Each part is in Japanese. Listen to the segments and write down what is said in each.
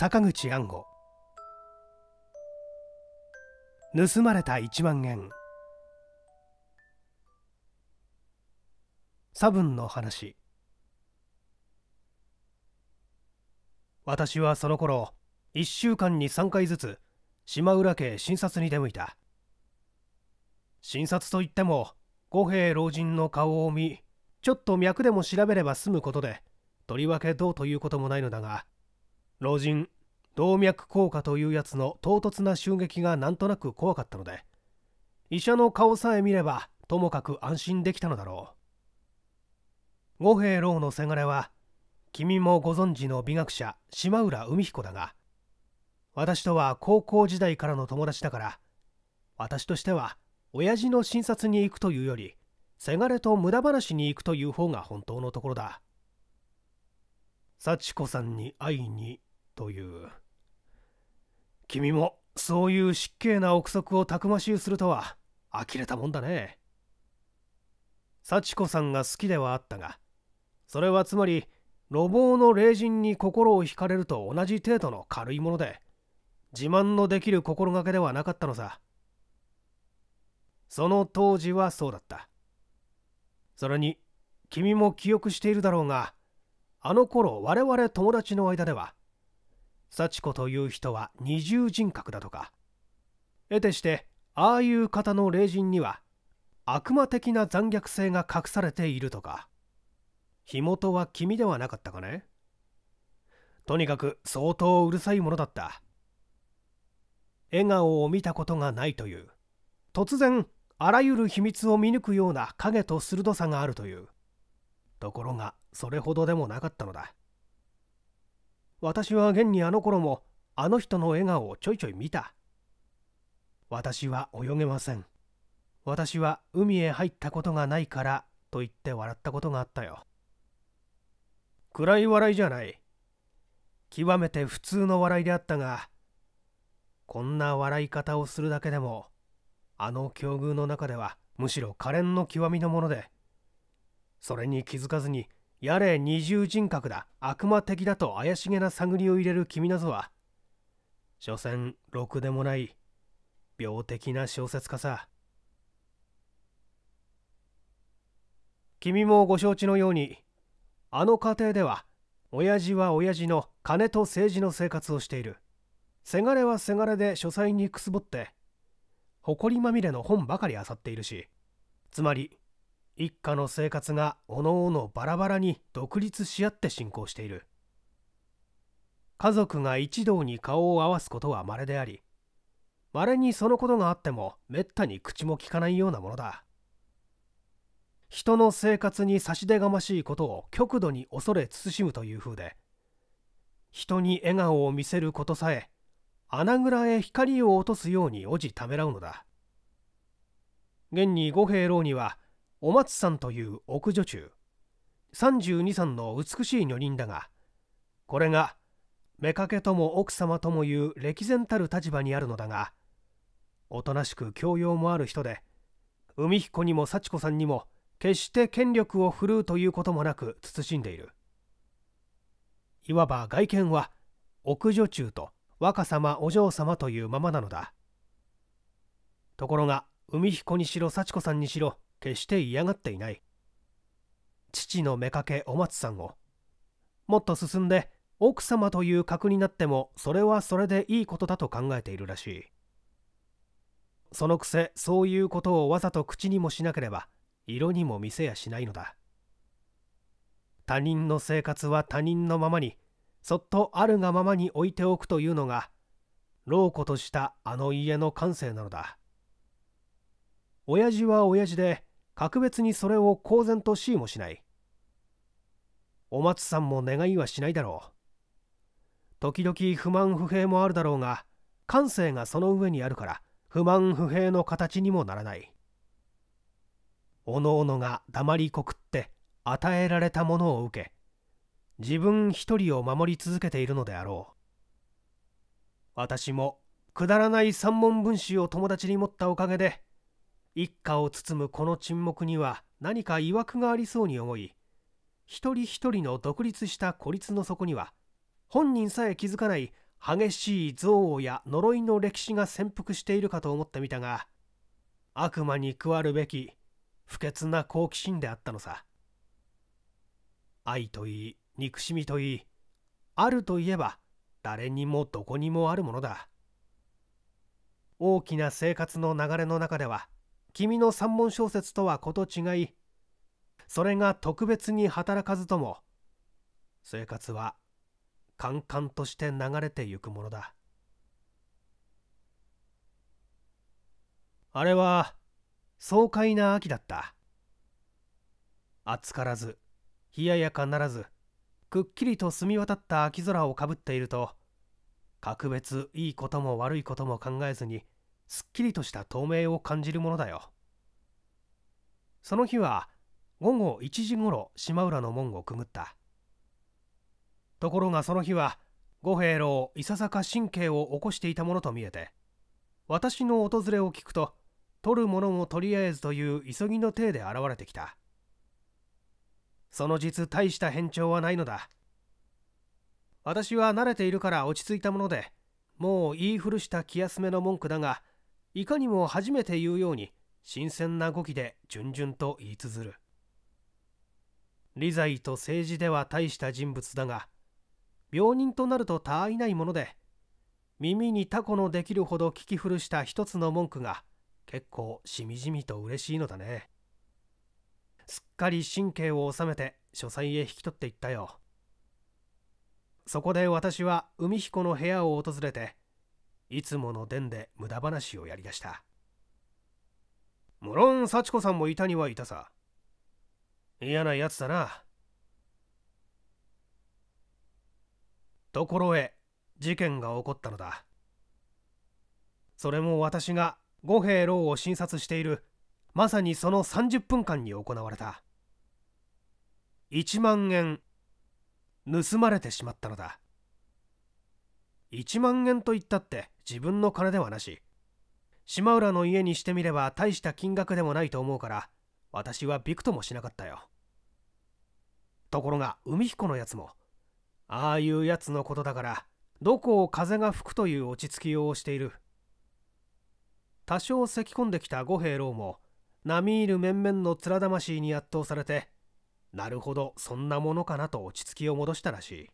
坂口安吾盗まれた1万円サブンの話私はその頃1週間に3回ずつ島浦家診察に出向いた診察といっても五兵老人の顔を見ちょっと脈でも調べれば済むことでとりわけどうということもないのだが老人動脈硬化というやつの唐突な襲撃がなんとなく怖かったので医者の顔さえ見ればともかく安心できたのだろう五平老のせがれは君もご存知の美学者島浦海彦だが私とは高校時代からの友達だから私としては親父の診察に行くというよりせがれと無駄話に行くという方が本当のところだ幸子さんに会いにという君もそういう失敬な憶測をたくましゅうするとは呆れたもんだね幸子さんが好きではあったがそれはつまり路傍の霊人に心を惹かれると同じ程度の軽いもので自慢のできる心がけではなかったのさその当時はそうだったそれに君も記憶しているだろうがあの頃我々友達の間では幸子という人は二重人格だとか得てしてああいう方の霊人には悪魔的な残虐性が隠されているとか火元は君ではなかったかねとにかく相当うるさいものだった笑顔を見たことがないという突然あらゆる秘密を見抜くような影と鋭さがあるというところがそれほどでもなかったのだ私は現にあの頃もあの人の笑顔をちょいちょい見た私は泳げません私は海へ入ったことがないからと言って笑ったことがあったよ暗い笑いじゃない極めて普通の笑いであったがこんな笑い方をするだけでもあの境遇の中ではむしろ可憐の極みのものでそれに気づかずにやれ二重人格だ悪魔的だと怪しげな探りを入れる君なぞは所詮ろくでもない病的な小説家さ君もご承知のようにあの家庭では親父は親父の金と政治の生活をしているせがれはせがれで書斎にくすぼって埃まみれの本ばかり漁っているしつまり一家の生活がおのおのバラバラに独立し合って進行している家族が一同に顔を合わすことは稀であり稀にそのことがあってもめったに口もきかないようなものだ人の生活に差し出がましいことを極度に恐れ慎むという風で人に笑顔を見せることさえ穴蔵へ光を落とすようにおじためらうのだ現に五平老にはお松さんという奥女中32歳の美しい女人だがこれが妾とも奥様ともいう歴然たる立場にあるのだがおとなしく教養もある人で海彦にも幸子さんにも決して権力を振るうということもなく慎んでいるいわば外見は奥女中と若様お嬢様というままなのだところが海彦にしろ幸子さんにしろ決して嫌がっていない父の妾お松さんをもっと進んで奥様という格になってもそれはそれでいいことだと考えているらしいそのくせそういうことをわざと口にもしなければ色にも見せやしないのだ他人の生活は他人のままにそっとあるがままに置いておくというのが老子としたあの家の感性なのだ親父は親父で格別にそれを公然としもしないお松さんも願いはしないだろう時々不満不平もあるだろうが感性がその上にあるから不満不平の形にもならないおのおのが黙りこくって与えられたものを受け自分一人を守り続けているのであろう私もくだらない三文分子を友達に持ったおかげで一家を包むこの沈黙には何か曰くがありそうに思い一人一人の独立した孤立の底には本人さえ気づかない激しい憎悪や呪いの歴史が潜伏しているかと思ってみたが悪魔に加わるべき不潔な好奇心であったのさ愛といい憎しみといいあるといえば誰にもどこにもあるものだ大きな生活の流れの中では君の三文小説とはこと違いそれが特別に働かずとも生活はカンカンとして流れてゆくものだあれは爽快な秋だった暑からず冷ややかならずくっきりと澄み渡った秋空をかぶっていると格別いいことも悪いことも考えずにすっきりとした透明を感じるものだよその日は午後1時ごろ島浦の門をくぐったところがその日は五平衛郎いささか神経を起こしていたものと見えて私の訪れを聞くと取るものもとりあえずという急ぎの体で現れてきたその実大した変調はないのだ私は慣れているから落ち着いたものでもう言い古した気休めの文句だがいかにも初めて言うように新鮮な語気で順々と言いづる理財と政治では大した人物だが病人となると他愛ないもので耳にタコのできるほど聞き古した一つの文句が結構しみじみと嬉しいのだねすっかり神経を収めて書斎へ引き取っていったよそこで私は海彦の部屋を訪れていつもの伝で無駄話をやりだした無論幸子さんもいたにはいたさ嫌なやつだなところへ事件が起こったのだそれも私が五平郎を診察しているまさにその30分間に行われた1万円盗まれてしまったのだ1万円と言ったって自分の金ではなし島浦の家にしてみれば大した金額でもないと思うから私はびくともしなかったよところが海彦のやつもああいうやつのことだからどこを風が吹くという落ち着きをしている多少咳き込んできた五平郎も並みいる面々の面魂に圧倒されてなるほどそんなものかなと落ち着きを戻したらしい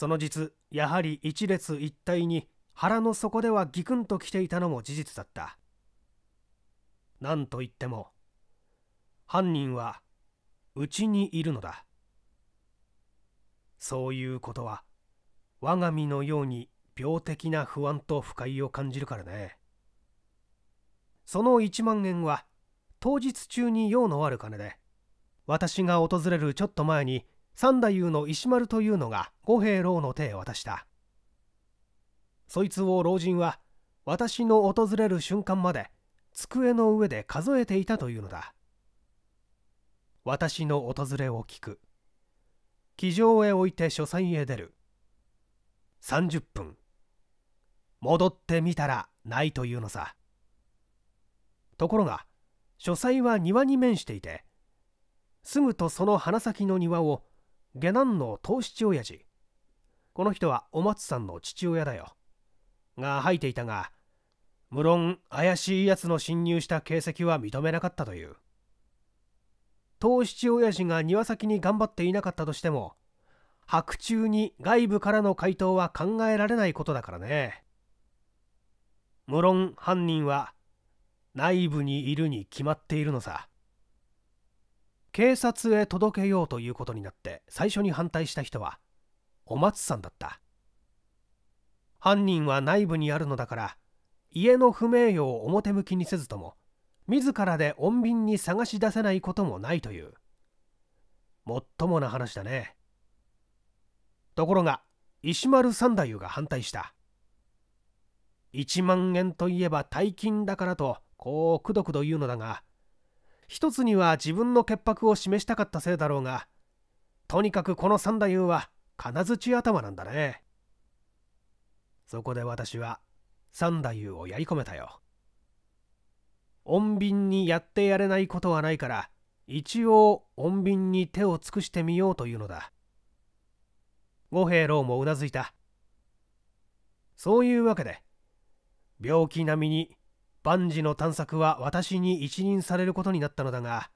その実やはり一列一体に腹の底ではギクンと来ていたのも事実だった何といっても犯人はうちにいるのだそういうことは我が身のように病的な不安と不快を感じるからねその1万円は当日中に用のある金で私が訪れるちょっと前に三太夫の石丸というのが五平老の手へ渡したそいつを老人は私の訪れる瞬間まで机の上で数えていたというのだ私の訪れを聞く気上へ置いて書斎へ出る30分戻ってみたらないというのさところが書斎は庭に面していてすぐとその鼻先の庭を下男の当七親父この人はお松さんの父親だよが吐いていたが無論怪しい奴の侵入した形跡は認めなかったという当七親父が庭先に頑張っていなかったとしても白昼に外部からの回答は考えられないことだからね無論犯人は内部にいるに決まっているのさ警察へ届けようということになって最初に反対した人はお松さんだった犯人は内部にあるのだから家の不名誉を表向きにせずとも自らで穏便に探し出せないこともないというもっともな話だねところが石丸三太夫が反対した1万円といえば大金だからとこうくどくど言うのだが一つには自分の潔白を示したかったせいだろうがとにかくこの三太夫は金槌頭なんだねそこで私は三太夫をやり込めたよ穏便にやってやれないことはないから一応穏便に手を尽くしてみようというのだ五平郎もうなずいたそういうわけで病気並みに万事の探索は私に一任されることになったのだが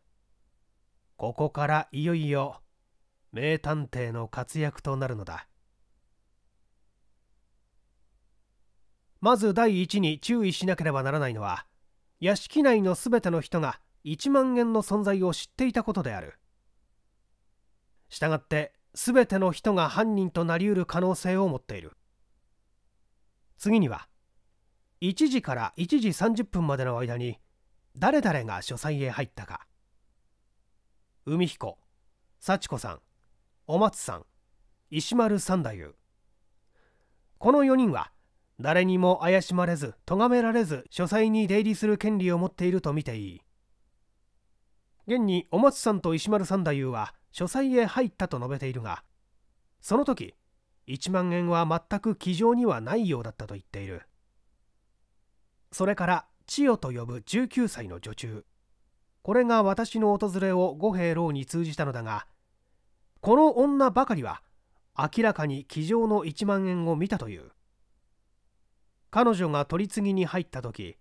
ここからいよいよ名探偵の活躍となるのだまず第一に注意しなければならないのは屋敷内のすべての人が1万円の存在を知っていたことであるしたがってすべての人が犯人となりうる可能性を持っている次には1時から1時30分までの間に誰々が書斎へ入ったか海彦幸子さんお松さん石丸三太夫この4人は誰にも怪しまれず咎められず書斎に出入りする権利を持っていると見ていい現にお松さんと石丸三太夫は書斎へ入ったと述べているがその時1万円は全く気丈にはないようだったと言っているそれから千代と呼ぶ19歳の女中これが私の訪れを五兵郎に通じたのだがこの女ばかりは明らかに気丈の1万円を見たという彼女が取り次ぎに入った時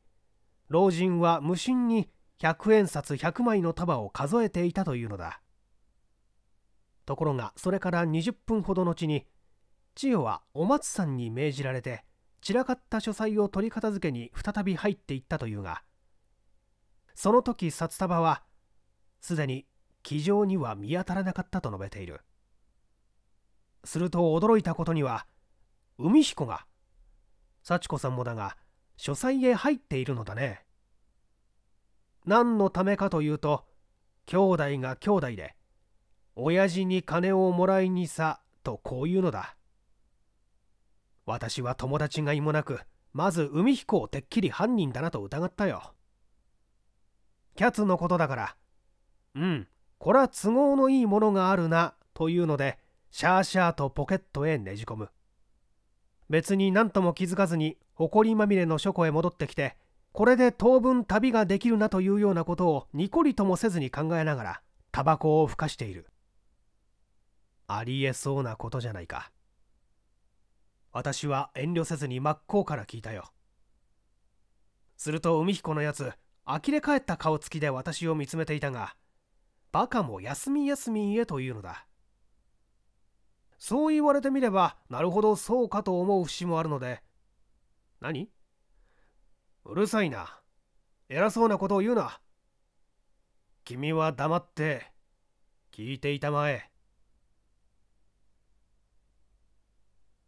老人は無心に100円札100枚の束を数えていたというのだところがそれから20分ほど後に千代はお松さんに命じられて散らかった書斎を取り片付けに再び入っていったというがその時札束はすでに気丈には見当たらなかったと述べているすると驚いたことには海彦が幸子さんもだが書斎へ入っているのだね何のためかというと兄弟が兄弟で親父に金をもらいにさとこう言うのだ私は友達がいもなくまず海彦をてっきり犯人だなと疑ったよキャツのことだからうんこら都合のいいものがあるなというのでシャーシャーとポケットへねじ込む別に何とも気づかずに埃まみれの書庫へ戻ってきてこれで当分旅ができるなというようなことをニコリともせずに考えながらタバコをふかしているありえそうなことじゃないか私は遠慮せずに真っ向から聞いたよすると海彦のやつ呆れ返った顔つきで私を見つめていたがバカも休み休みへというのだそう言われてみればなるほどそうかと思う節もあるので何うるさいな偉そうなことを言うな君は黙って聞いていたまえ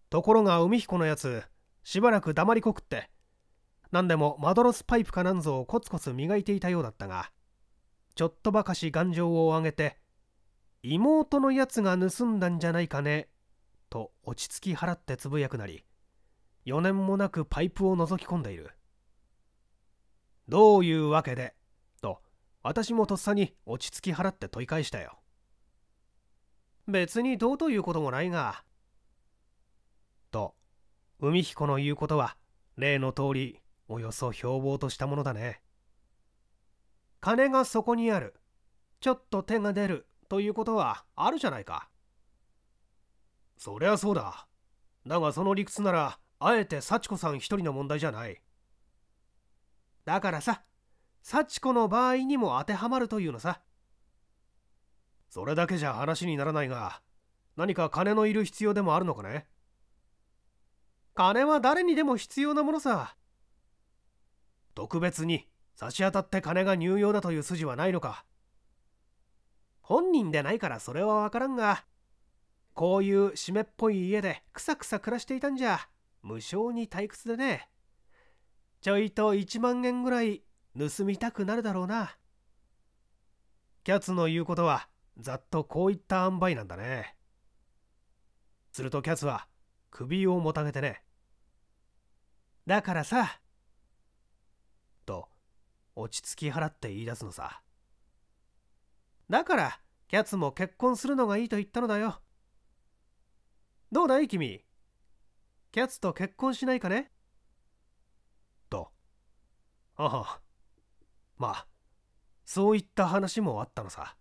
ところが海彦のやつしばらく黙りこくって何でもまどろスパイプかなんぞをコツコツ磨いていたようだったがちょっとばかし頑丈を上げて妹のやつが盗んだんじゃないかねと落ち着き払ってつぶやくなり4年もなくパイプを覗き込んでいるどういうわけでと私もとっさに落ち着き払って問い返したよ別にどうということもないがと海彦の言うことは例の通りおよそ標榜としたものだね金がそこにあるちょっと手が出るということはあるじゃないかそりゃそうだだがその理屈ならあえて幸子さん一人の問題じゃないだからさ幸子の場合にも当てはまるというのさそれだけじゃ話にならないが何か金のいる必要でもあるのかね金は誰にでも必要なものさ特別に差し当たって金が入用だという筋はないのか本人でないからそれは分からんがこういう湿っぽい家でくさくさ暮らしていたんじゃ無性に退屈でねちょいと1万円ぐらい盗みたくなるだろうなキャツの言うことはざっとこういった塩梅なんだねするとキャツは首をもたげてねだからさと落ち着き払って言い出すのさだからキャツも結婚するのがいいと言ったのだよどうだい君キャツと結婚しないかねとああまあそういった話もあったのさ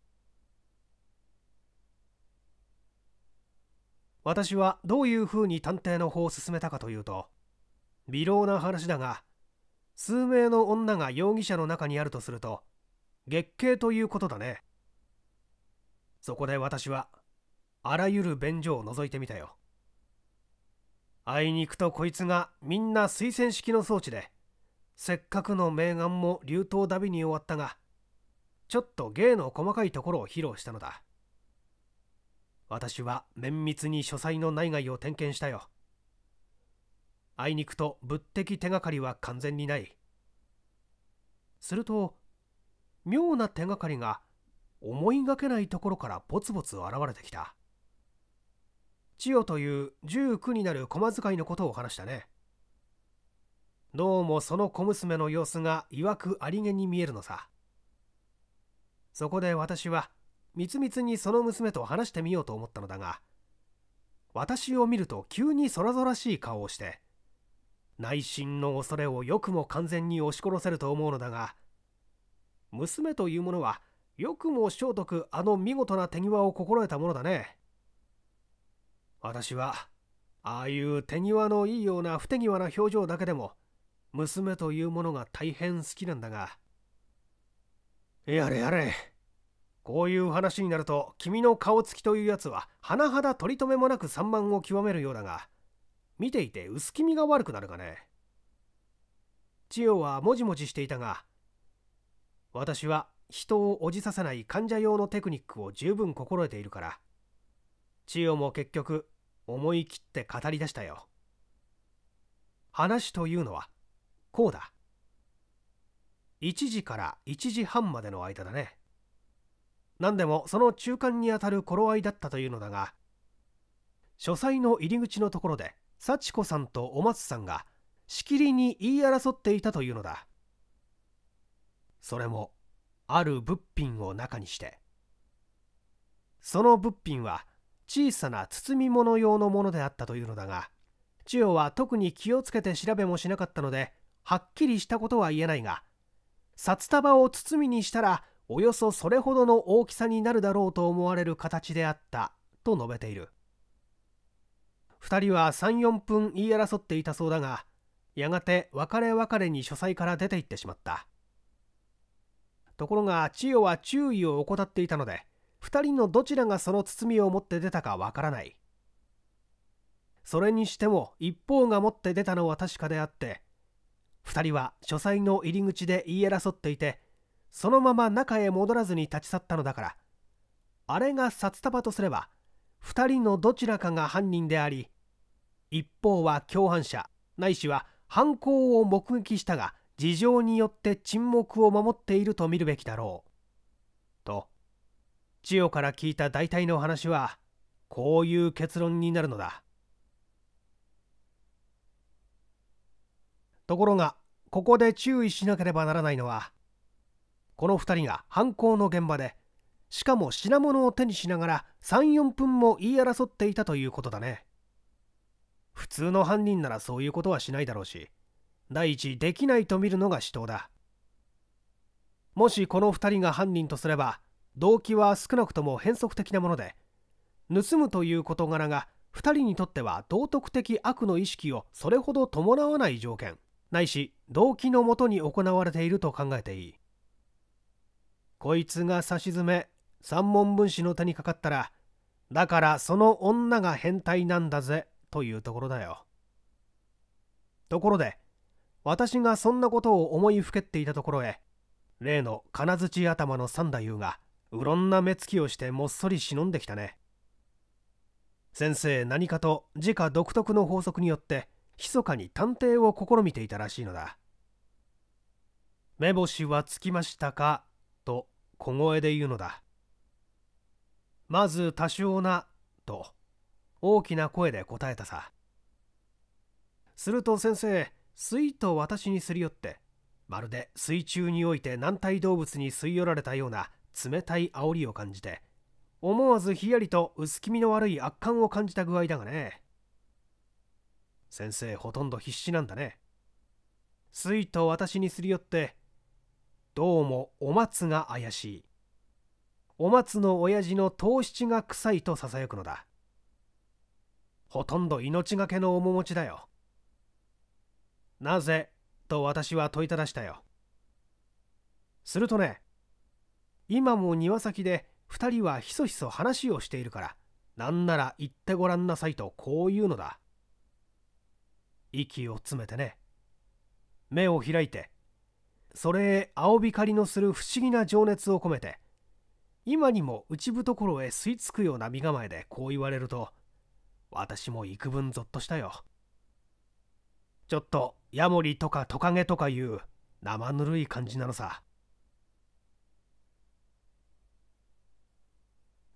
私はどういうふうに探偵の方を進めたかというと微量な話だが数名の女が容疑者の中にあるとすると月経ということだねそこで私はあらゆる便所を覗いてみたよあいにくとこいつがみんな推薦式の装置でせっかくの名眼も流頭ダビに終わったがちょっと芸の細かいところを披露したのだ私は綿密に書斎の内外を点検したよあいにくと物的手がかりは完全にないすると妙な手がかりが思いがけないところからぼつぼつ現れてきた千代という19になる駒使いのことを話したねどうもその小娘の様子がいわくありげに見えるのさそこで私はみつみつにその娘と話してみようと思ったのだが私を見ると急にそらぞらしい顔をして内心の恐れをよくも完全に押し殺せると思うのだが娘というものはよくも聖徳あの見事な手際を心得たものだね私はああいう手際のいいような不手際な表情だけでも娘というものが大変好きなんだがやれやれこういう話になると君の顔つきというやつは甚だ取り留めもなく散漫を極めるようだが見ていて薄気味が悪くなるかね千代はもじもじしていたが私は人をおじさせない患者用のテクニックを十分心得ているから千代も結局思い切って語り出したよ話というのはこうだ1時から1時半までの間だね何でもその中間にあたる頃合いだったというのだが書斎の入り口のところで幸子さんとお松さんがしきりに言い争っていたというのだそれもある物品を中にしてその物品は小さな包み物用のものであったというのだが千代は特に気をつけて調べもしなかったのではっきりしたことは言えないが札束を包みにしたらおよそそれほどの大きさになるだろうと思われる形であったと述べている2人は34分言い争っていたそうだがやがて別れ別れに書斎から出て行ってしまったところが千代は注意を怠っていたので2人のどちらがその包みを持って出たかわからないそれにしても一方が持って出たのは確かであって2人は書斎の入り口で言い争っていてそのまま中へ戻らずに立ち去ったのだからあれが札束とすれば2人のどちらかが犯人であり一方は共犯者ないしは犯行を目撃したが事情によって沈黙を守っていると見るべきだろう。と千代から聞いた大体の話はこういう結論になるのだ。ところがここで注意しなければならないのはこの2人が犯行の現場でしかも品物を手にしながら34分も言い争っていたということだね普通の犯人ならそういうことはしないだろうし第一できないと見るのが死闘だもしこの2人が犯人とすれば動機は少なくとも変則的なもので盗むという事柄が2人にとっては道徳的悪の意識をそれほど伴わない条件ないし動機のもとに行われていると考えていいこいつが差し詰め三文分子の手にかかったらだからその女が変態なんだぜというところだよところで私がそんなことを思いふけっていたところへ例の金槌頭の三太夫がうろんな目つきをしてもっそり忍んできたね先生何かと自家独特の法則によって密かに探偵を試みていたらしいのだ目星はつきましたか小声で言うのだまず多少なと大きな声で答えたさすると先生すいと私にすり寄ってまるで水中において軟体動物に吸い寄られたような冷たい煽りを感じて思わずひやりと薄気味の悪い圧巻を感じた具合だがね先生ほとんど必死なんだね水と私にすり寄ってどうもお松が怪しいお松の親父の糖質が臭いとささやくのだほとんど命がけの面持ちだよなぜと私は問いただしたよするとね今も庭先で2人はひそひそ話をしているからなんなら行ってごらんなさいとこう言うのだ息を詰めてね目を開いてそれへ青光りのする不思議な情熱を込めて今にも内懐へ吸い付くような身構えでこう言われると私も幾分ぞっとしたよちょっとヤモリとかトカゲとかいう生ぬるい感じなのさ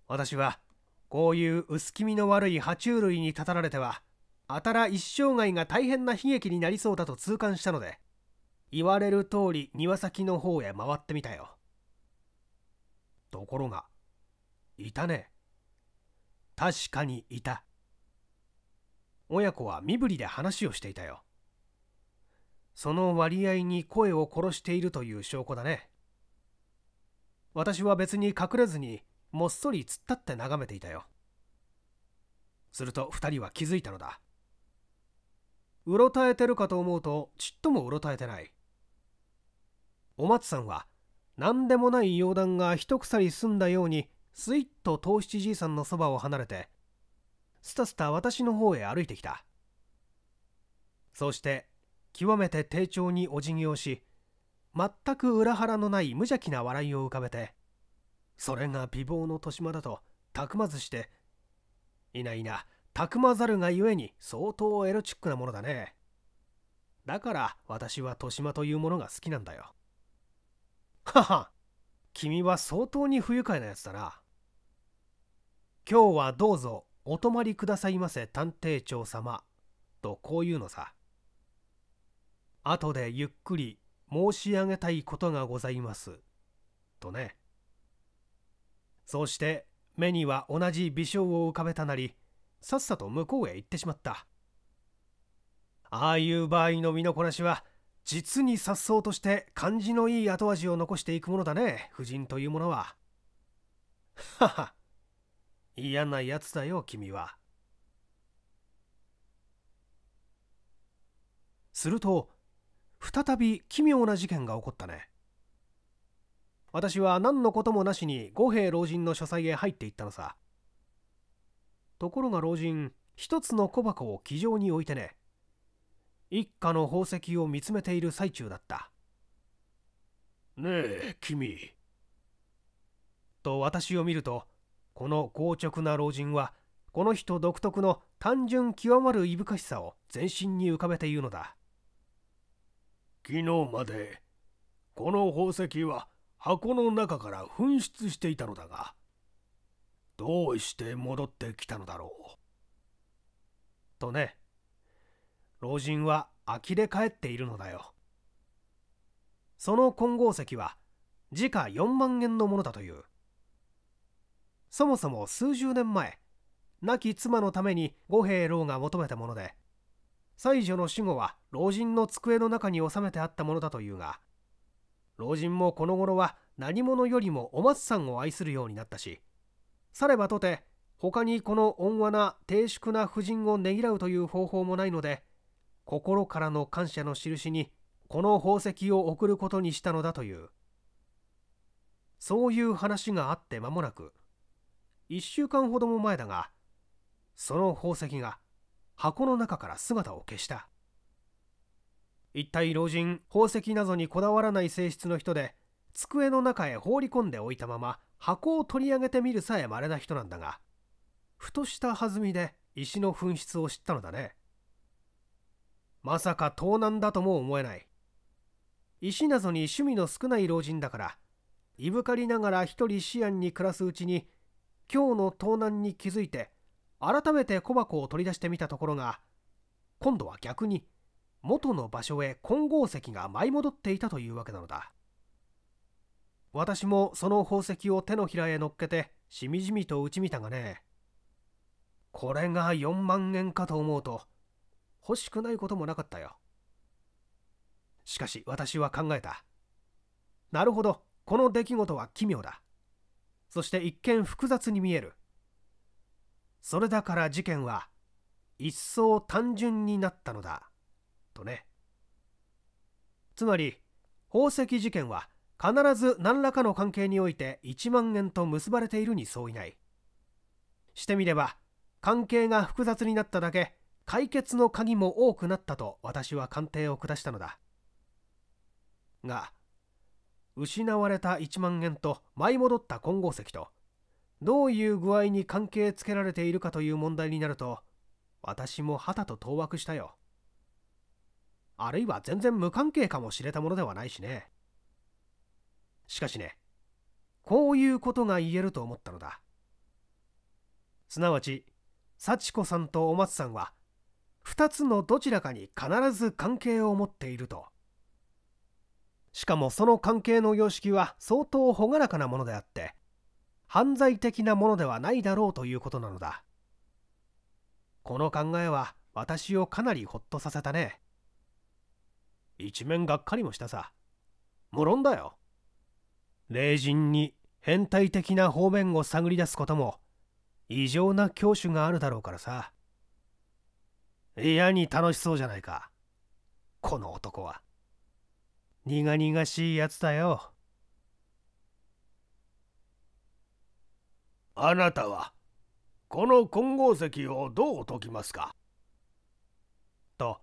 私はこういう薄気味の悪い爬虫類にたたられてはあたら一生涯が大変な悲劇になりそうだと痛感したので言われる通り庭先の方へ回ってみたよ。ところが、いたね。確かにいた。親子は身振りで話をしていたよ。その割合に声を殺しているという証拠だね。私は別に隠れずにもっそり突っ立って眺めていたよ。すると2人は気づいたのだ。うろたえてるかと思うとちっともうろたえてない。お松さんは何でもない洋談が一鎖済んだようにすいっと東七じいさんのそばを離れてすたすた私の方へ歩いてきたそして極めて丁重にお辞儀をし全く裏腹のない無邪気な笑いを浮かべてそれが美貌の豊島だとたくまずしていないなたくまざるがゆえに相当エロチックなものだねだから私は豊島というものが好きなんだよはは、君は相当に不愉快なやつだな。今日はどうぞお泊まりくださいませ探偵長様。とこういうのさ。後でゆっくり申し上げたいことがございます。とね。そうして目には同じ微笑を浮かべたなり、さっさと向こうへ行ってしまった。ああいう場合の身のこなしは実に颯爽として感じのいい後味を残していくものだね夫人というものははは 嫌なやつだよ君はすると再び奇妙な事件が起こったね私は何のこともなしに五兵老人の書斎へ入っていったのさところが老人一つの小箱を気丈に置いてね一家の宝石を見つめている最中だったねえ君と私を見るとこの硬直な老人はこの人独特の単純極まるいぶかしさを全身に浮かべているのだ昨日までこの宝石は箱の中から紛失していたのだがどうして戻ってきたのだろうとね老人は呆れ返っているのだよその金剛石は時価4万円のものだというそもそも数十年前亡き妻のために五平老が求めたもので妻女の死後は老人の机の中に収めてあったものだというが老人もこの頃は何者よりもお松さんを愛するようになったしさればとて他にこの温和な低粛な婦人をねぎらうという方法もないので心からの感謝の印にこの宝石を贈ることにしたのだというそういう話があって間もなく1週間ほども前だがその宝石が箱の中から姿を消した一体老人宝石などにこだわらない性質の人で机の中へ放り込んでおいたまま箱を取り上げてみるさえ稀な人なんだがふとした弾みで石の紛失を知ったのだねまさか盗難だとも思えない石謎に趣味の少ない老人だからいぶかりながら一人思案に暮らすうちに今日の盗難に気づいて改めて小箱を取り出してみたところが今度は逆に元の場所へ金剛石が舞い戻っていたというわけなのだ私もその宝石を手のひらへ乗っけてしみじみと打ち見たがねこれが4万円かと思うと欲しくないこともなかったよ。しかし私は考えた。なるほど、この出来事は奇妙だ。そして一見複雑に見える。それだから事件は一層単純になったのだ。とね。つまり、宝石事件は必ず何らかの関係において1万円と結ばれているに相違ない。してみれば、関係が複雑になっただけ解決の鍵も多くなったと私は鑑定を下したのだが失われた1万円と舞い戻った金剛石とどういう具合に関係つけられているかという問題になると私も旗と当惑したよあるいは全然無関係かもしれたものではないしねしかしねこういうことが言えると思ったのだすなわち幸子さんとお松さんは2つのどちらかに必ず関係を持っているとしかもその関係の様式は相当朗らかなものであって犯罪的なものではないだろうということなのだこの考えは私をかなりほっとさせたね一面がっかりもしたさ無論だよ霊人に変態的な方面を探り出すことも異常な教師があるだろうからさ嫌に楽しそうじゃないかこの男は苦々しいやつだよあなたはこの金剛石をどう解きますかと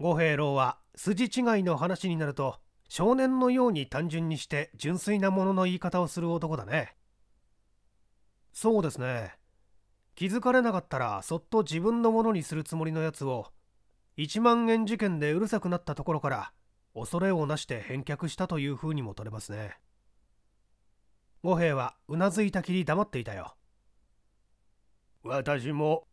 五平郎は筋違いの話になると少年のように単純にして純粋なものの言い方をする男だねそうですね気づかれなかったらそっと自分のものにするつもりのやつを1万円事件でうるさくなったところから恐れをなして返却したというふうにも取れますね五兵衛はうなずいたきり黙っていたよ私も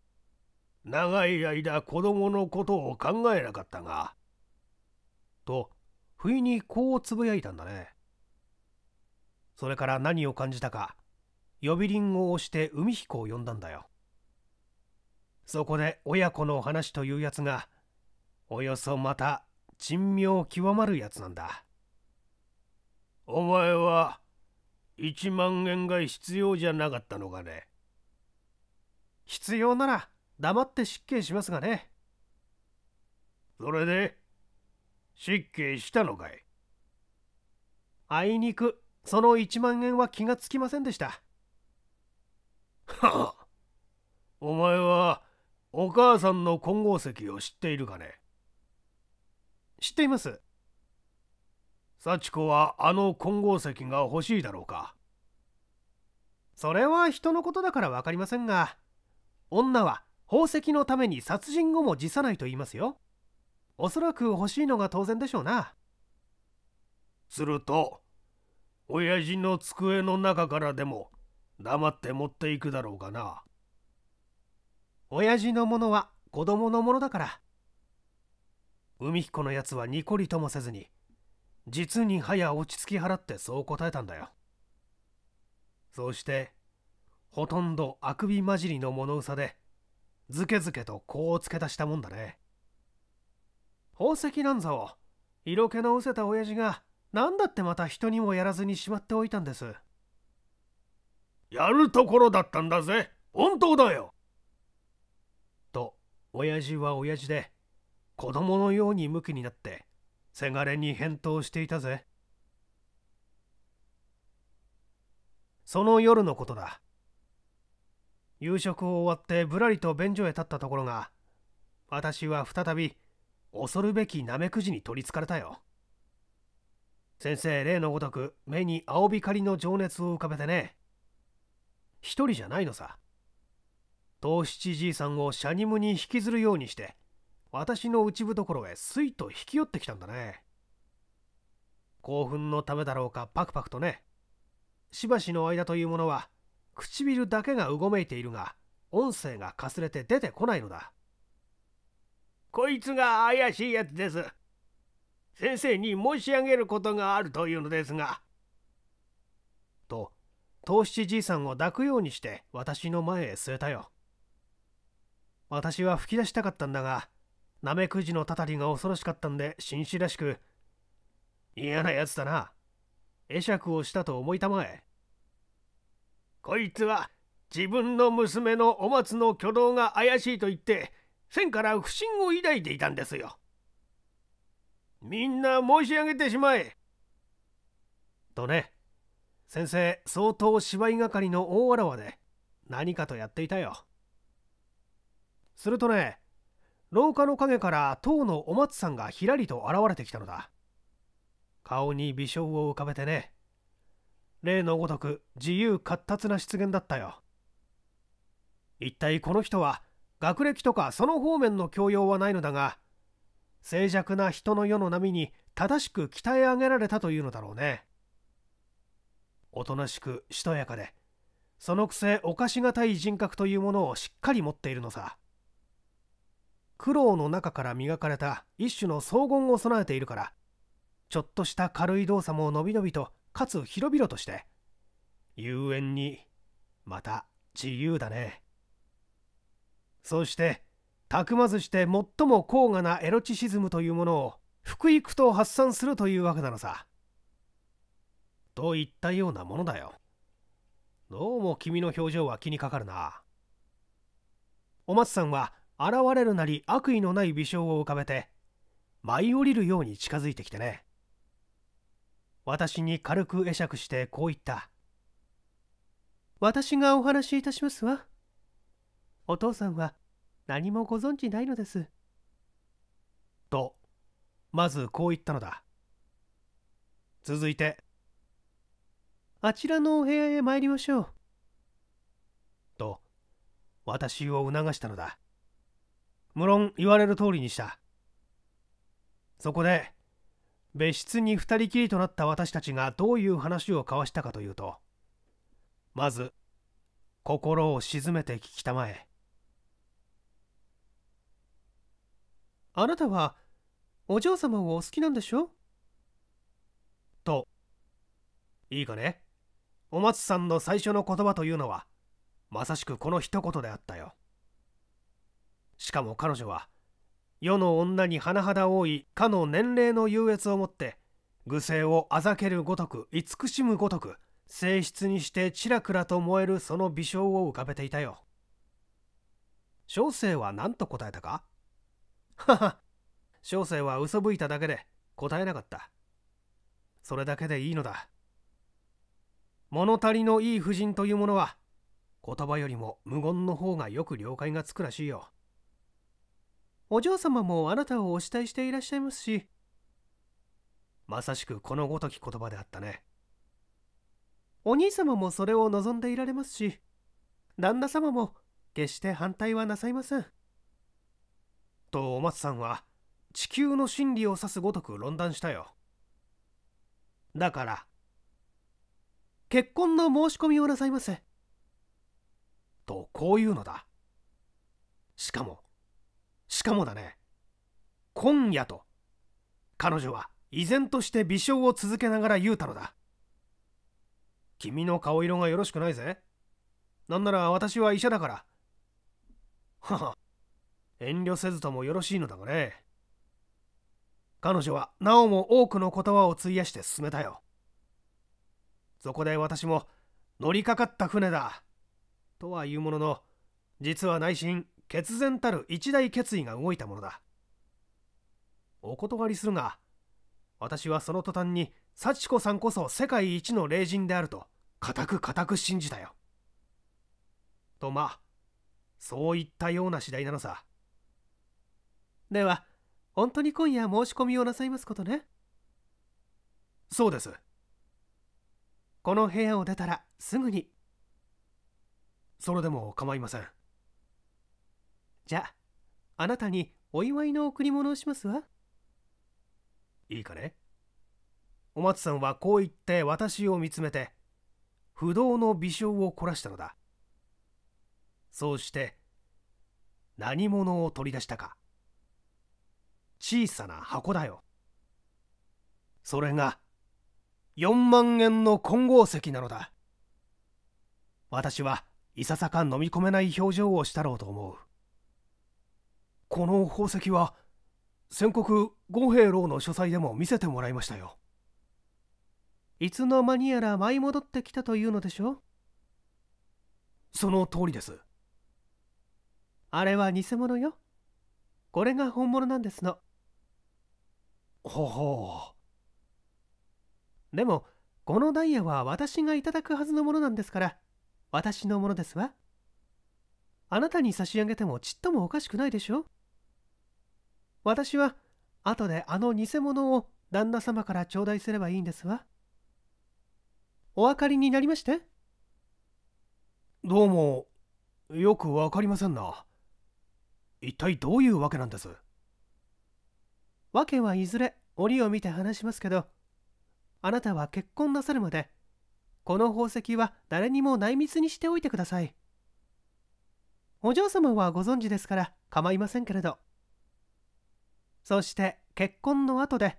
長い間子供のことを考えなかったがと不意にこうつぶやいたんだねそれから何を感じたか呼び鈴を押して海彦を呼んだんだよそこで親子の話というやつがおよそまた珍妙極まるやつなんだお前は1万円が必要じゃなかったのかね必要なら黙って失敬しますがねそれで失敬したのかいあいにくその1万円は気がつきませんでしたはあお前はお母さんの金剛石を知っているかね知っています幸子はあの金剛石が欲しいだろうかそれは人のことだから分かりませんが女は宝石のために殺人後も辞さないと言いますよおそらく欲しいのが当然でしょうなすると親父の机の中からでも黙って持っていくだろうかな親父のものは子供のものだから海彦のやつはニコリともせずに実に早落ち着き払ってそう答えたんだよそうしてほとんどあくび混じりの物憂でずけずけとこう付け足したもんだね宝石なんぞを色気の失せた親父が何だってまた人にもやらずにしまっておいたんですやるところだったんだぜ本当だよ親父は親父で子供のようにムキになってせがれに返答していたぜその夜のことだ夕食を終わってぶらりと便所へ立ったところが私は再び恐るべきナメクジに取りつかれたよ先生例のごとく目に青光りの情熱を浮かべてね一人じゃないのさ東七じいさんをシャニムに引きずるようにして私の内部所へすいと引き寄ってきたんだね興奮のためだろうかパクパクとねしばしの間というものは唇だけがうごめいているが音声がかすれて出てこないのだこいつが怪しいやつです先生に申し上げることがあるというのですがと東七じいさんを抱くようにして私の前へ据えたよ私は吹き出したかったんだが、ナメクジのたたりが恐ろしかったんで紳士らしく、嫌な奴だな。会釈をしたと思いたまえ。こいつは自分の娘のお松の挙動が怪しいと言って、線から不信を抱いていたんですよ。みんな申し上げてしまえ。とね、先生、相当芝居係の大わらわで、何かとやっていたよ。するとね廊下の陰から当のお松さんがひらりと現れてきたのだ顔に微笑を浮かべてね例のごとく自由闊達な出現だったよ一体この人は学歴とかその方面の教養はないのだが静寂な人の世の波に正しく鍛え上げられたというのだろうねおとなしくしとやかでそのくせおかしがたい人格というものをしっかり持っているのさ苦労の中から磨かれた一種の荘厳を備えているからちょっとした軽い動作ものびのびとかつ広々として遊園にまた自由だねそしてたくまずして最も高雅なエロチシズムというものを福井区と発散するというわけなのさといったようなものだよどうも君の表情は気にかかるなお松さんは現れるなり悪意のない微笑を浮かべて舞い降りるように近づいてきてね私に軽く会釈してこう言った私がお話しいたしますわお父さんは何もご存じないのですとまずこう言ったのだ続いてあちらのお部屋へ参りましょうと私を促したのだ無論言われる通りにしたそこで別室に2人きりとなった私たちがどういう話を交わしたかというとまず心を静めて聞きたまえあなたはお嬢様をお好きなんでしょといいかねお松さんの最初の言葉というのはまさしくこの一言であったよしかも彼女は世の女に甚だ多いかの年齢の優越をもって愚性をあざけるごとく慈しむごとく性質にしてちらくらと燃えるその微笑を浮かべていたよ小生は何と答えたかはは 小生は嘘吹いただけで答えなかったそれだけでいいのだ物足りのいい婦人というものは言葉よりも無言の方がよく了解がつくらしいよお嬢様もあなたをお慕いしていらっしゃいますしまさしくこのごとき言葉であったねお兄様もそれを望んでいられますし旦那様も決して反対はなさいませんとお松さんは地球の真理を指すごとく論断したよだから結婚の申し込みをなさいませとこういうのだしかもしかもだね今夜と彼女は依然として微笑を続けながら言うたのだ君の顔色がよろしくないぜなんなら私は医者だからはは遠慮せずともよろしいのだがね彼女はなおも多くの言葉を費やして進めたよそこで私も乗りかかった船だとは言うものの実は内心決然たる一大決意が動いたものだお断りするが私はその途端に幸子さんこそ世界一の霊人であると固く固く信じたよとまあそういったような次第なのさでは本当に今夜申し込みをなさいますことねそうですこの部屋を出たらすぐにそれでも構いませんじゃああなたにお祝いの贈り物をしますわいいかねお松さんはこう言って私を見つめて不動の微笑を凝らしたのだそうして何者を取り出したか小さな箱だよそれが4万円の金剛石なのだ私はいささか飲み込めない表情をしたろうと思うこの宝石は先国五平楼の書斎でも見せてもらいましたよいつの間にやら舞い戻ってきたというのでしょその通りですあれは偽物よこれが本物なんですのほほうでもこのダイヤは私がいただくはずのものなんですから私のものですわあなたに差し上げてもちっともおかしくないでしょ私は後であの偽物を旦那様から頂戴すればいいんですわお分かりになりましてどうもよく分かりませんな一体どういうわけなんです訳はいずれ折を見て話しますけどあなたは結婚なさるまでこの宝石は誰にも内密にしておいてくださいお嬢様はご存知ですから構いませんけれどそして結婚の後で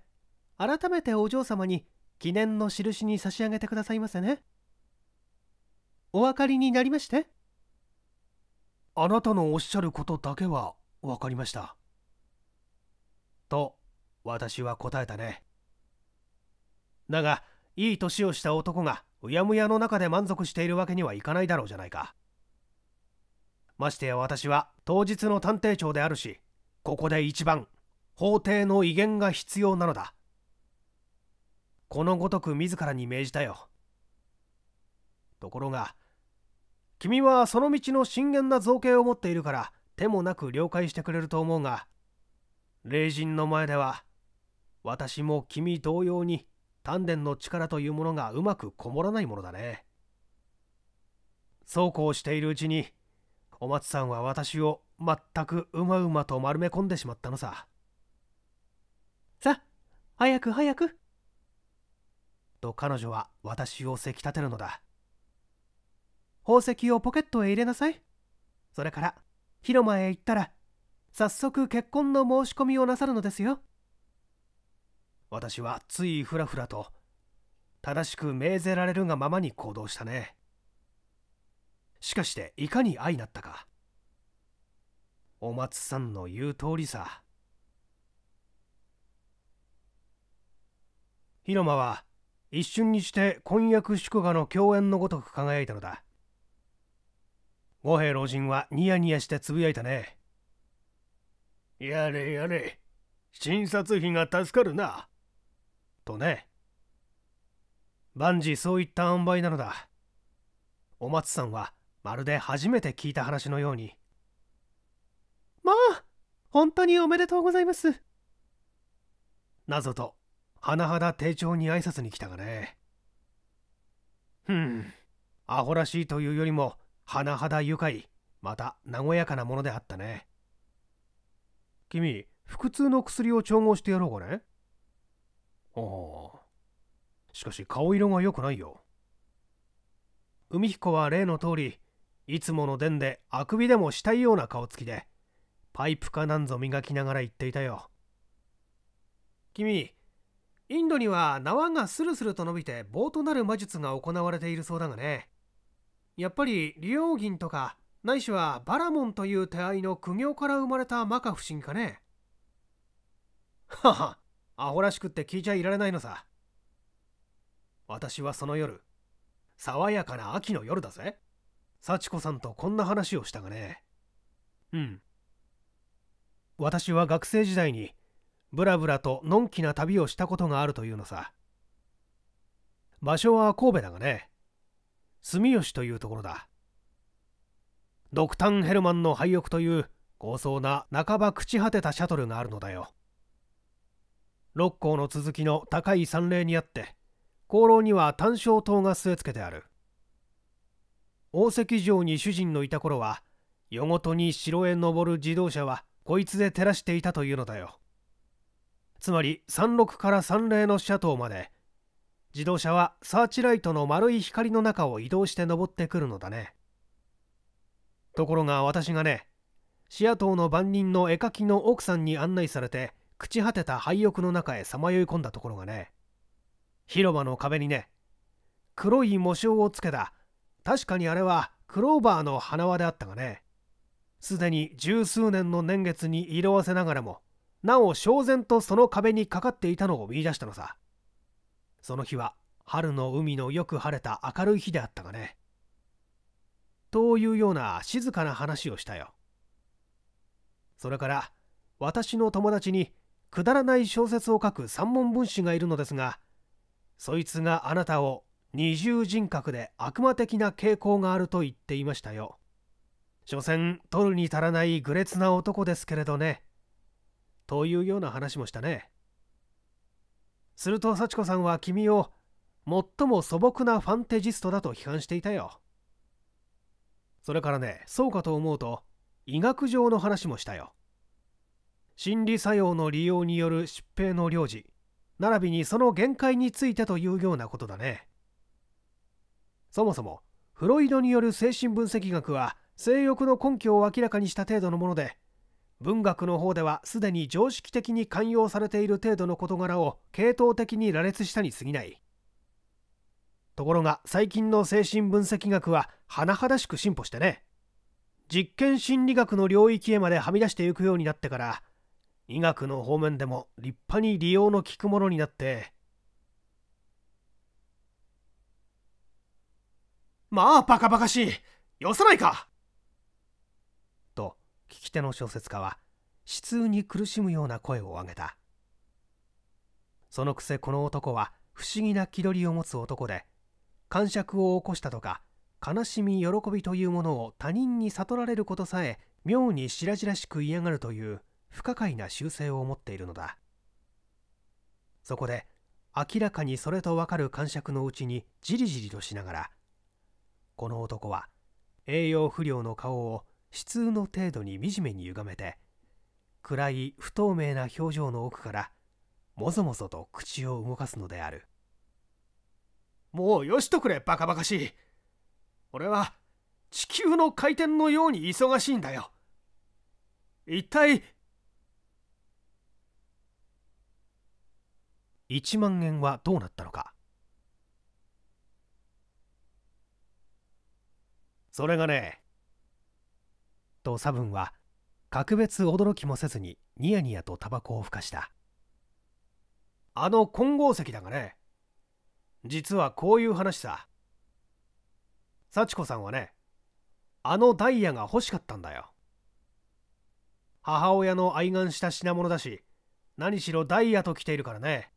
改めてお嬢様に記念の印に差し上げてくださいませねお分かりになりましてあなたのおっしゃることだけは分かりましたと私は答えたねだがいい年をした男がうやむやの中で満足しているわけにはいかないだろうじゃないかましてや私は当日の探偵長であるしここで一番法廷の威厳が必要なのだこのごとく自らに命じたよところが君はその道の真剣な造形を持っているから手もなく了解してくれると思うが霊人の前では私も君同様に丹田の力というものがうまくこもらないものだねそうこうしているうちにお松さんは私を全くうまうまと丸め込んでしまったのさ。さあ早く早くと彼女は私をせき立てるのだ宝石をポケットへ入れなさいそれから広間へ行ったら早速結婚の申し込みをなさるのですよ私はついふらふらと正しく命ぜられるがままに行動したねしかしていかに愛なったかお松さんの言う通りさ広間は一瞬にして婚約祝賀の共演のごとく輝いたのだ五兵老人はニヤニヤしてつぶやいたねやれやれ診察費が助かるなとね万事そういった塩梅なのだお松さんはまるで初めて聞いた話のようにまあ本当におめでとうございます謎と甚だ丁重に挨拶に来たがねふんアホらしいというよりも甚だ愉快また和やかなものであったね君腹痛の薬を調合してやろうかねおしかし顔色が良くないよ海彦は例の通りいつもの伝であくびでもしたいような顔つきでパイプかなんぞ磨きながら言っていたよ君インドには縄がスルスルと伸びて棒となる魔術が行われているそうだがねやっぱり利用銀とかないしはバラモンという手合いの苦行から生まれた摩訶不振かねははアホらしくって聞いちゃいられないのさ私はその夜爽やかな秋の夜だぜ幸子さんとこんな話をしたがねうん私は学生時代にブラブラとのんきな旅をしたことがあるというのさ場所は神戸だがね住吉というところだドクタン・ヘルマンの廃屋という高層な半ば朽ち果てたシャトルがあるのだよ六甲の続きの高い山嶺にあって功労には単焦灯が据え付けてある大関城に主人のいた頃は夜ごとに城へ登る自動車はこいつで照らしていたというのだよつまり36から30の斜塔まで自動車はサーチライトの丸い光の中を移動して登ってくるのだねところが私がねシア島の番人の絵描きの奥さんに案内されて朽ち果てた廃屋の中へさまよい込んだところがね広場の壁にね黒い模章をつけた確かにあれはクローバーの花輪であったがねすでに十数年の年月に色あせながらもなお焦然とその壁にかかっていたのを見出したのさその日は春の海のよく晴れた明るい日であったがねというような静かな話をしたよそれから私の友達にくだらない小説を書く三文文子がいるのですがそいつがあなたを二重人格で悪魔的な傾向があると言っていましたよ所詮取るに足らない愚劣な男ですけれどねというような話もしたねすると幸子さんは君を最も素朴なファンテジストだと批判していたよそれからねそうかと思うと医学上の話もしたよ心理作用の利用による疾病の領事並びにその限界についてというようなことだねそもそもフロイドによる精神分析学は性欲の根拠を明らかにした程度のもので文学の方ではすでに常識的に寛容されている程度の事柄を系統的に羅列したに過ぎないところが最近の精神分析学は甚だしく進歩してね実験心理学の領域へまではみ出していくようになってから医学の方面でも立派に利用の利くものになってまあバカバカしいよさないか聞き手の小説家は悲痛に苦しむような声を上げたそのくせこの男は不思議な気取りを持つ男で感触を起こしたとか悲しみ喜びというものを他人に悟られることさえ妙に白々しく嫌がるという不可解な習性を持っているのだそこで明らかにそれとわかる感触のうちにじりじりとしながらこの男は栄養不良の顔を悲痛の程度に惨めに歪めて暗い不透明な表情の奥からもぞもぞと口を動かすのであるもうよしとくれバカバカしい俺は地球の回転のように忙しいんだよ一体1万円はどうなったのかそれがねとサブンは格別驚きもせずにニヤニヤとタバコをふかしたあの金剛石だがね実はこういう話さ幸子さんはねあのダイヤが欲しかったんだよ母親の愛願した品物だし何しろダイヤと来ているからね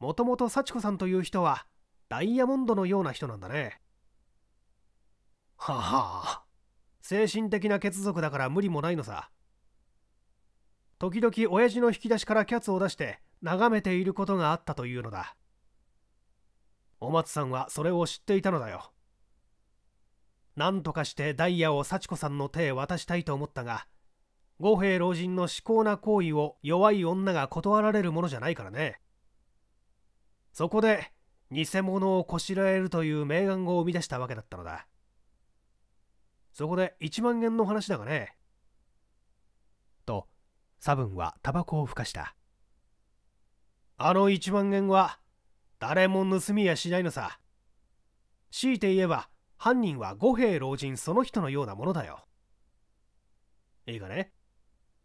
もともと幸子さんという人はダイヤモンドのような人なんだねはあ精神的な血族だから無理もないのさ時々親父の引き出しからキャツを出して眺めていることがあったというのだお松さんはそれを知っていたのだよ何とかしてダイヤを幸子さんの手へ渡したいと思ったが五平老人の至高な行為を弱い女が断られるものじゃないからねそこで偽物をこしらえるという名眼を生み出したわけだったのだそこで1万円の話だがね。と、サブンはタバコをふかした。あの1万円は、誰も盗みやしないのさ。強いて言えば、犯人は五兵老人その人のようなものだよ。いいかね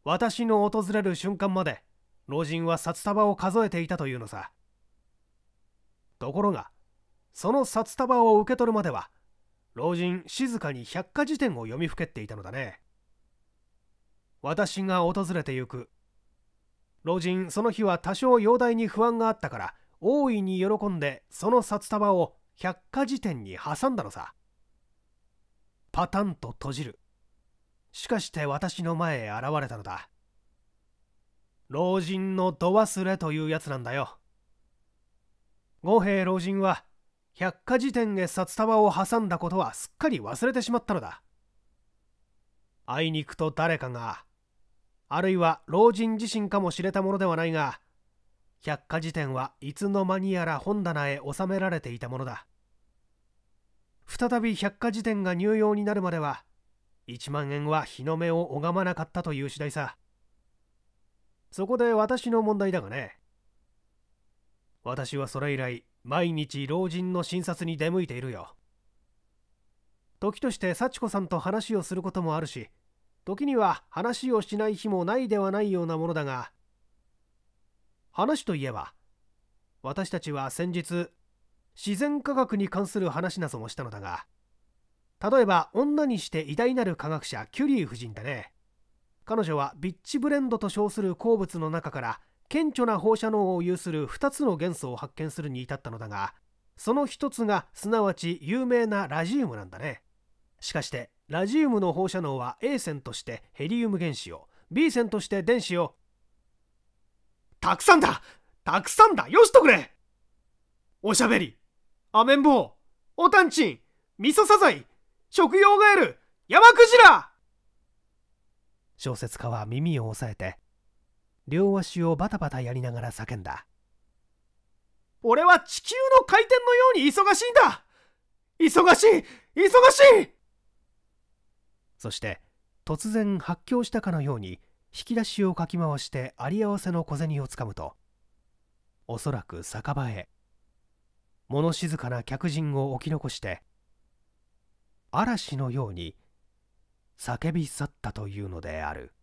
私の訪れる瞬間まで、老人は札束を数えていたというのさ。ところが、その札束を受け取るまでは、老人静かに百科事典を読みふけっていたのだね私が訪れてゆく老人その日は多少容体に不安があったから大いに喜んでその札束を百科事典に挟んだのさパタンと閉じるしかして私の前へ現れたのだ老人の度忘れというやつなんだよ五平老人は百科事典へ札束を挟んだことはすっかり忘れてしまったのだあいにくと誰かがあるいは老人自身かもしれたものではないが百科事典はいつの間にやら本棚へ収められていたものだ再び百科事典が入用になるまでは1万円は日の目を拝まなかったという次第さそこで私の問題だがね私はそれ以来毎日老人の診察に出向いているよ時として幸子さんと話をすることもあるし時には話をしない日もないではないようなものだが話といえば私たちは先日自然科学に関する話などもしたのだが例えば女にして偉大なる科学者キュリー夫人だね彼女はビッチブレンドと称する鉱物の中から顕著な放射能を有する2つの元素を発見するに至ったのだがその1つがすなわち有名なラジウムなんだねしかしてラジウムの放射能は A 線としてヘリウム原子を B 線として電子をたくさんだたくさんだよしとくれおしゃべりアメンボウおたんちん味噌サザイ食用ガエル山クジラ小説家は耳を押さえて両足をバタバタやりながら叫んだ俺は地球の回転のように忙しいんだ忙しい忙しいそして突然発狂したかのように引き出しをかき回してあり合わせの小銭をつかむとおそらく酒場へ物静かな客人を置き残して嵐のように叫び去ったというのである。